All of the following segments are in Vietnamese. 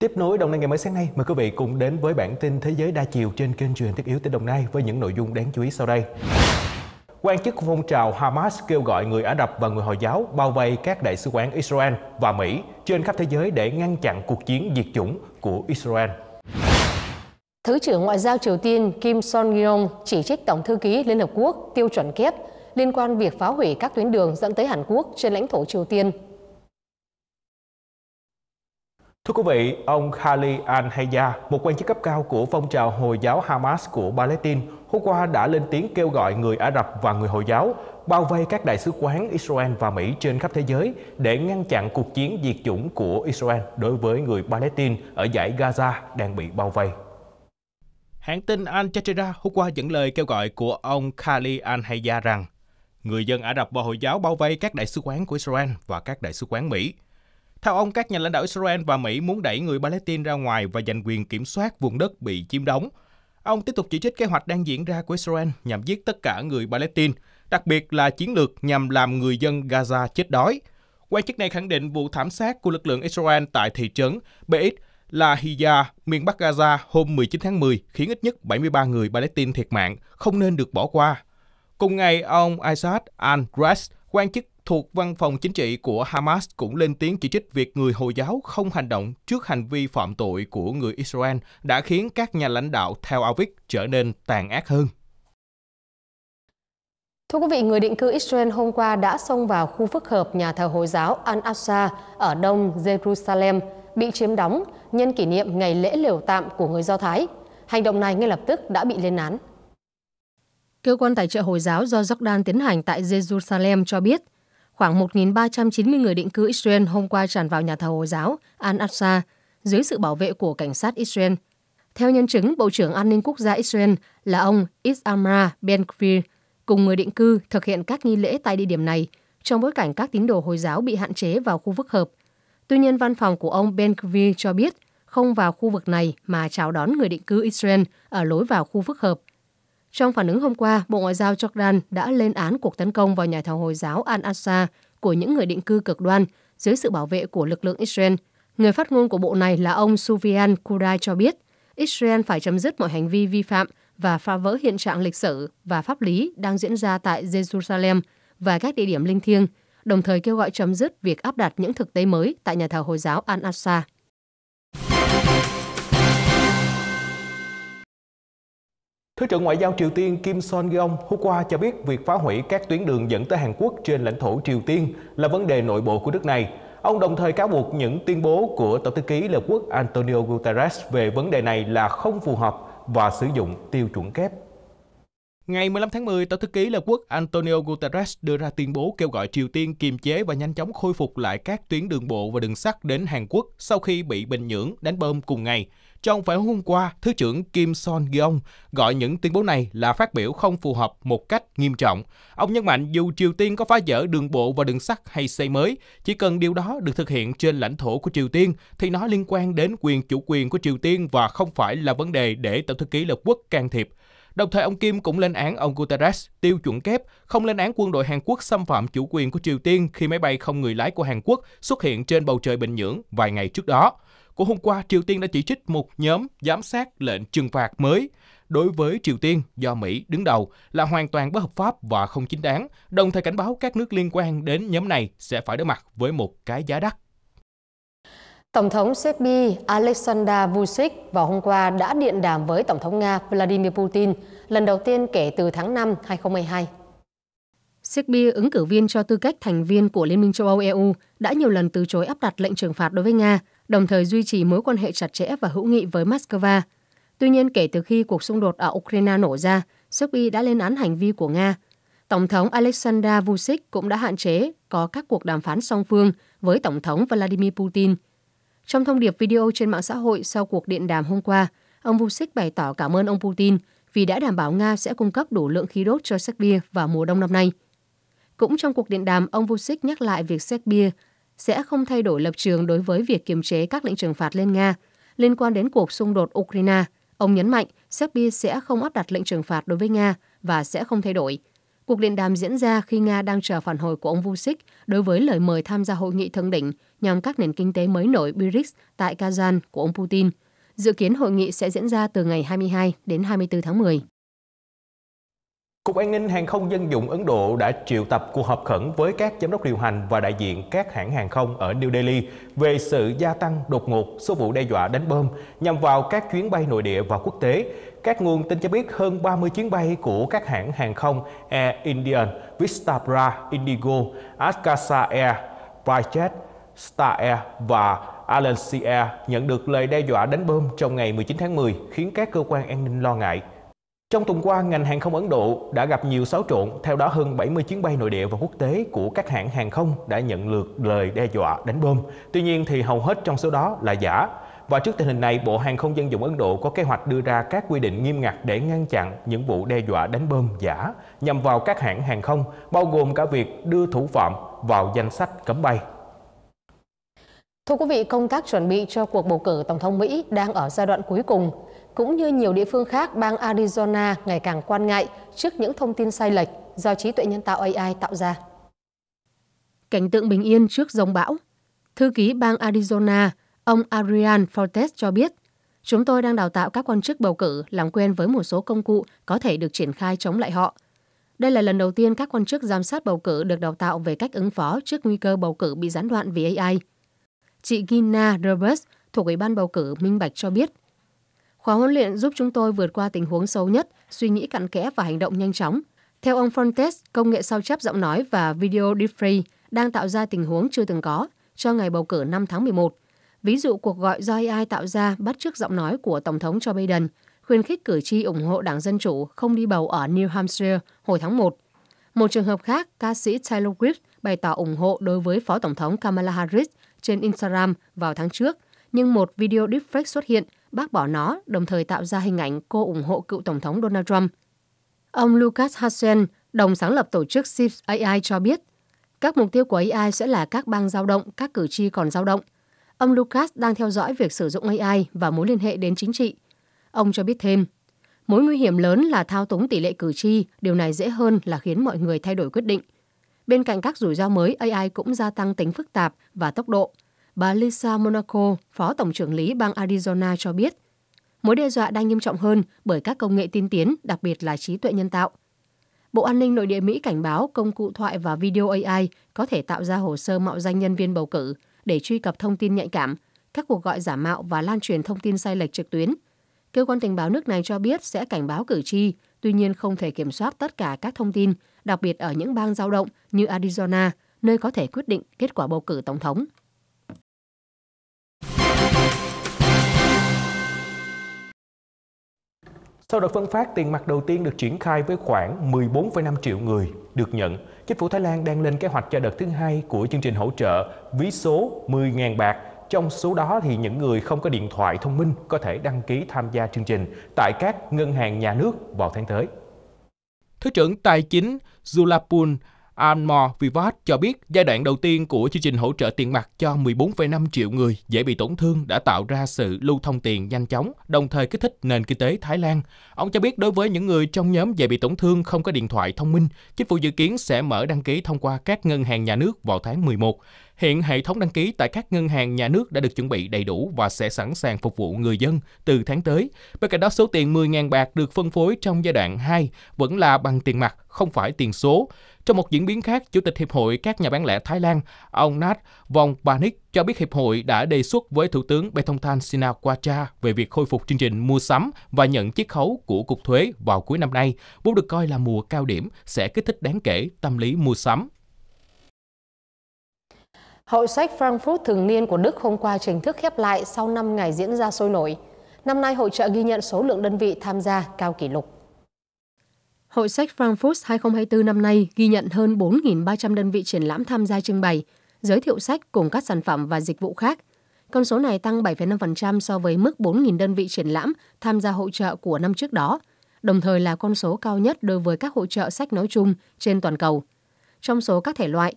Tiếp nối Đồng Nai ngày mới sáng nay, mời quý vị cùng đến với bản tin Thế giới đa chiều trên kênh truyền thiết yếu tỉnh Đồng Nai với những nội dung đáng chú ý sau đây. Quan chức phong trào Hamas kêu gọi người Ả Rập và người Hồi giáo bao vây các đại sứ quán Israel và Mỹ trên khắp thế giới để ngăn chặn cuộc chiến diệt chủng của Israel. Thứ trưởng Ngoại giao Triều Tiên Kim Son-yong chỉ trích Tổng thư ký Liên Hợp Quốc tiêu chuẩn kép liên quan việc phá hủy các tuyến đường dẫn tới Hàn Quốc trên lãnh thổ Triều Tiên Thưa quý vị, ông Khali al-Hayya, một quan chức cấp cao của phong trào Hồi giáo Hamas của Palestine, hôm qua đã lên tiếng kêu gọi người Ả Rập và người Hồi giáo bao vây các đại sứ quán Israel và Mỹ trên khắp thế giới để ngăn chặn cuộc chiến diệt chủng của Israel đối với người Palestine ở giải Gaza đang bị bao vây. Hãng tin Al Jazeera hôm qua dẫn lời kêu gọi của ông Khali al-Hayya rằng người dân Ả Rập và Hồi giáo bao vây các đại sứ quán của Israel và các đại sứ quán Mỹ – theo ông, các nhà lãnh đạo Israel và Mỹ muốn đẩy người Palestine ra ngoài và giành quyền kiểm soát vùng đất bị chiếm đóng. Ông tiếp tục chỉ trích kế hoạch đang diễn ra của Israel nhằm giết tất cả người Palestine, đặc biệt là chiến lược nhằm làm người dân Gaza chết đói. Quan chức này khẳng định vụ thảm sát của lực lượng Israel tại thị trấn Beit Lahia, miền Bắc Gaza hôm 19 tháng 10 khiến ít nhất 73 người Palestine thiệt mạng, không nên được bỏ qua. Cùng ngày, ông Isaac al quan chức thuộc văn phòng chính trị của Hamas cũng lên tiếng chỉ trích việc người Hồi giáo không hành động trước hành vi phạm tội của người Israel đã khiến các nhà lãnh đạo theo Aviv trở nên tàn ác hơn. Thưa quý vị, người định cư Israel hôm qua đã xông vào khu phức hợp nhà thờ Hồi giáo Al-Aqsa ở đông Jerusalem bị chiếm đóng nhân kỷ niệm ngày lễ liều tạm của người Do Thái. Hành động này ngay lập tức đã bị lên án. Cơ quan tài trợ Hồi giáo do Jordan tiến hành tại Jerusalem cho biết – khoảng 1.390 người định cư Israel hôm qua tràn vào nhà thờ Hồi giáo Al-Aqsa dưới sự bảo vệ của cảnh sát Israel. Theo nhân chứng, Bộ trưởng An ninh Quốc gia Israel là ông Isamra Ben-Gvir cùng người định cư thực hiện các nghi lễ tại địa điểm này trong bối cảnh các tín đồ Hồi giáo bị hạn chế vào khu vực hợp. Tuy nhiên, văn phòng của ông ben cho biết không vào khu vực này mà chào đón người định cư Israel ở lối vào khu vực hợp. Trong phản ứng hôm qua, Bộ Ngoại giao Jordan đã lên án cuộc tấn công vào nhà thờ Hồi giáo Al-Aqsa của những người định cư cực đoan dưới sự bảo vệ của lực lượng Israel. Người phát ngôn của bộ này là ông Suvian Kurai cho biết, Israel phải chấm dứt mọi hành vi vi phạm và phá vỡ hiện trạng lịch sử và pháp lý đang diễn ra tại Jerusalem và các địa điểm linh thiêng, đồng thời kêu gọi chấm dứt việc áp đặt những thực tế mới tại nhà thờ Hồi giáo Al-Aqsa. Thứ trưởng Ngoại giao Triều Tiên Kim Son Yong hôm qua cho biết việc phá hủy các tuyến đường dẫn tới Hàn Quốc trên lãnh thổ Triều Tiên là vấn đề nội bộ của nước này. Ông đồng thời cáo buộc những tuyên bố của Tổng thư ký Liên Quốc Antonio Guterres về vấn đề này là không phù hợp và sử dụng tiêu chuẩn kép. Ngày 15 tháng 10, Tổng thư ký Liên Quốc Antonio Guterres đưa ra tuyên bố kêu gọi Triều Tiên kiềm chế và nhanh chóng khôi phục lại các tuyến đường bộ và đường sắt đến Hàn Quốc sau khi bị Bình Nhưỡng đánh bom cùng ngày. Trong phải hôm qua, Thứ trưởng Kim Son Gyeong gọi những tuyên bố này là phát biểu không phù hợp một cách nghiêm trọng. Ông nhấn mạnh dù Triều Tiên có phá vỡ đường bộ và đường sắt hay xây mới, chỉ cần điều đó được thực hiện trên lãnh thổ của Triều Tiên thì nó liên quan đến quyền chủ quyền của Triều Tiên và không phải là vấn đề để Tổng thư ký lập Quốc can thiệp. Đồng thời ông Kim cũng lên án ông Guterres tiêu chuẩn kép không lên án quân đội Hàn Quốc xâm phạm chủ quyền của Triều Tiên khi máy bay không người lái của Hàn Quốc xuất hiện trên bầu trời Bình Nhưỡng vài ngày trước đó của hôm qua, Triều Tiên đã chỉ trích một nhóm giám sát lệnh trừng phạt mới đối với Triều Tiên do Mỹ đứng đầu là hoàn toàn bất hợp pháp và không chính đáng, đồng thời cảnh báo các nước liên quan đến nhóm này sẽ phải đối mặt với một cái giá đắt. Tổng thống Serbia Alexander Vucic vào hôm qua đã điện đàm với Tổng thống Nga Vladimir Putin lần đầu tiên kể từ tháng 5 2022. Serbia ứng cử viên cho tư cách thành viên của Liên minh châu Âu EU đã nhiều lần từ chối áp đặt lệnh trừng phạt đối với Nga đồng thời duy trì mối quan hệ chặt chẽ và hữu nghị với Moscow. Tuy nhiên, kể từ khi cuộc xung đột ở Ukraine nổ ra, Serbia đã lên án hành vi của Nga. Tổng thống Alexander Vucic cũng đã hạn chế có các cuộc đàm phán song phương với Tổng thống Vladimir Putin. Trong thông điệp video trên mạng xã hội sau cuộc điện đàm hôm qua, ông Vucic bày tỏ cảm ơn ông Putin vì đã đảm bảo Nga sẽ cung cấp đủ lượng khí đốt cho Serbia vào mùa đông năm nay. Cũng trong cuộc điện đàm, ông Vucic nhắc lại việc Serbia sẽ không thay đổi lập trường đối với việc kiềm chế các lệnh trừng phạt lên Nga liên quan đến cuộc xung đột Ukraine. Ông nhấn mạnh Serbia sẽ không áp đặt lệnh trừng phạt đối với Nga và sẽ không thay đổi. Cuộc điện đàm diễn ra khi Nga đang chờ phản hồi của ông Vucic đối với lời mời tham gia hội nghị thượng đỉnh nhằm các nền kinh tế mới nổi BRICS tại Kazan của ông Putin. Dự kiến hội nghị sẽ diễn ra từ ngày 22 đến 24 tháng 10. Cục An ninh Hàng không Dân dụng Ấn Độ đã triệu tập cuộc họp khẩn với các giám đốc điều hành và đại diện các hãng hàng không ở New Delhi về sự gia tăng đột ngột số vụ đe dọa đánh bom nhằm vào các chuyến bay nội địa và quốc tế. Các nguồn tin cho biết hơn 30 chuyến bay của các hãng hàng không Air Indian, Vistapra, Indigo, Akasa Air, Vietjet, Star Air và Air nhận được lời đe dọa đánh bom trong ngày 19 tháng 10, khiến các cơ quan an ninh lo ngại. Trong tuần qua, ngành hàng không Ấn Độ đã gặp nhiều xáo trộn, theo đó hơn 70 chuyến bay nội địa và quốc tế của các hãng hàng không đã nhận lượt lời đe dọa đánh bom. Tuy nhiên thì hầu hết trong số đó là giả. Và trước tình hình này, Bộ Hàng không Dân dụng Ấn Độ có kế hoạch đưa ra các quy định nghiêm ngặt để ngăn chặn những vụ đe dọa đánh bom giả nhằm vào các hãng hàng không, bao gồm cả việc đưa thủ phạm vào danh sách cấm bay. Thưa quý vị, công tác chuẩn bị cho cuộc bầu cử Tổng thống Mỹ đang ở giai đoạn cuối cùng cũng như nhiều địa phương khác, bang Arizona ngày càng quan ngại trước những thông tin sai lệch do trí tuệ nhân tạo AI tạo ra. Cảnh tượng bình yên trước giống bão. Thư ký bang Arizona, ông Arian Fortes cho biết, chúng tôi đang đào tạo các quan chức bầu cử làm quen với một số công cụ có thể được triển khai chống lại họ. Đây là lần đầu tiên các quan chức giám sát bầu cử được đào tạo về cách ứng phó trước nguy cơ bầu cử bị gián đoạn vì AI. Chị Gina Roberts thuộc Ủy ban bầu cử Minh Bạch cho biết, Khóa huấn luyện giúp chúng tôi vượt qua tình huống xấu nhất, suy nghĩ cặn kẽ và hành động nhanh chóng. Theo ông Fontes, công nghệ sao chép giọng nói và video deepfake đang tạo ra tình huống chưa từng có cho ngày bầu cử 5 tháng 11. Ví dụ cuộc gọi do AI tạo ra bắt chước giọng nói của Tổng thống Joe Biden, khuyến khích cử tri ủng hộ Đảng Dân Chủ không đi bầu ở New Hampshire hồi tháng 1. Một trường hợp khác, ca sĩ Taylor Swift bày tỏ ủng hộ đối với Phó Tổng thống Kamala Harris trên Instagram vào tháng trước, nhưng một video deepfake xuất hiện – bác bỏ nó, đồng thời tạo ra hình ảnh cô ủng hộ cựu Tổng thống Donald Trump. Ông Lucas Hasen, đồng sáng lập tổ chức SIPS AI cho biết, các mục tiêu của AI sẽ là các bang dao động, các cử tri còn dao động. Ông Lucas đang theo dõi việc sử dụng AI và mối liên hệ đến chính trị. Ông cho biết thêm, mối nguy hiểm lớn là thao túng tỷ lệ cử tri, điều này dễ hơn là khiến mọi người thay đổi quyết định. Bên cạnh các rủi ro mới, AI cũng gia tăng tính phức tạp và tốc độ bà Lisa Monaco, phó tổng trưởng lý bang Arizona cho biết, mối đe dọa đang nghiêm trọng hơn bởi các công nghệ tiên tiến, đặc biệt là trí tuệ nhân tạo. Bộ An ninh Nội địa Mỹ cảnh báo công cụ thoại và video AI có thể tạo ra hồ sơ mạo danh nhân viên bầu cử để truy cập thông tin nhạy cảm, các cuộc gọi giả mạo và lan truyền thông tin sai lệch trực tuyến. Cơ quan tình báo nước này cho biết sẽ cảnh báo cử tri, tuy nhiên không thể kiểm soát tất cả các thông tin, đặc biệt ở những bang dao động như Arizona, nơi có thể quyết định kết quả bầu cử tổng thống. Sau đợt phân phát, tiền mặt đầu tiên được triển khai với khoảng 14,5 triệu người được nhận. Chính phủ Thái Lan đang lên kế hoạch cho đợt thứ hai của chương trình hỗ trợ ví số 10.000 bạc. Trong số đó thì những người không có điện thoại thông minh có thể đăng ký tham gia chương trình tại các ngân hàng nhà nước vào tháng tới. Thứ trưởng Tài chính Zulapun Almore Vivat cho biết giai đoạn đầu tiên của chương trình hỗ trợ tiền mặt cho 14,5 triệu người dễ bị tổn thương đã tạo ra sự lưu thông tiền nhanh chóng, đồng thời kích thích nền kinh tế Thái Lan. Ông cho biết đối với những người trong nhóm dễ bị tổn thương không có điện thoại thông minh, chính phủ dự kiến sẽ mở đăng ký thông qua các ngân hàng nhà nước vào tháng 11. Hiện hệ thống đăng ký tại các ngân hàng nhà nước đã được chuẩn bị đầy đủ và sẽ sẵn sàng phục vụ người dân từ tháng tới. Bên cạnh đó, số tiền 10.000 bạc được phân phối trong giai đoạn 2 vẫn là bằng tiền mặt không phải tiền số. Trong một diễn biến khác, Chủ tịch Hiệp hội các nhà bán lẻ Thái Lan, ông Nat Vongpanik cho biết Hiệp hội đã đề xuất với Thủ tướng Paetongtarn Shinawatra về việc khôi phục chương trình mua sắm và nhận chiết khấu của Cục Thuế vào cuối năm nay, vốn được coi là mùa cao điểm sẽ kích thích đáng kể tâm lý mua sắm Hội sách Frankfurt thường niên của Đức hôm qua chính thức khép lại sau 5 ngày diễn ra sôi nổi. Năm nay hội trợ ghi nhận số lượng đơn vị tham gia cao kỷ lục. Hội sách Frankfurt 2024 năm nay ghi nhận hơn 4.300 đơn vị triển lãm tham gia trưng bày, giới thiệu sách cùng các sản phẩm và dịch vụ khác. Con số này tăng 7,5% so với mức 4.000 đơn vị triển lãm tham gia hội trợ của năm trước đó, đồng thời là con số cao nhất đối với các hội trợ sách nói chung trên toàn cầu. Trong số các thể loại,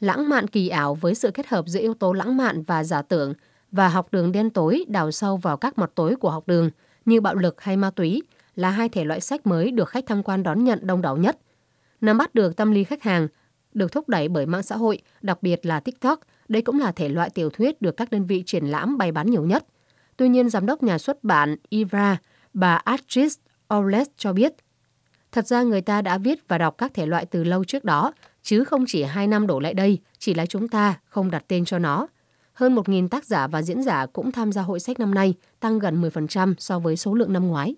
lãng mạn kỳ ảo với sự kết hợp giữa yếu tố lãng mạn và giả tưởng và học đường đen tối đào sâu vào các mặt tối của học đường như bạo lực hay ma túy – là hai thể loại sách mới được khách tham quan đón nhận đông đảo nhất. Nắm bắt được tâm lý khách hàng, được thúc đẩy bởi mạng xã hội, đặc biệt là TikTok, đây cũng là thể loại tiểu thuyết được các đơn vị triển lãm bày bán nhiều nhất. Tuy nhiên, giám đốc nhà xuất bản Ivra, bà Astrid Oles cho biết, thật ra người ta đã viết và đọc các thể loại từ lâu trước đó, chứ không chỉ hai năm đổ lại đây, chỉ là chúng ta không đặt tên cho nó. Hơn 1.000 tác giả và diễn giả cũng tham gia hội sách năm nay, tăng gần 10% so với số lượng năm ngoái.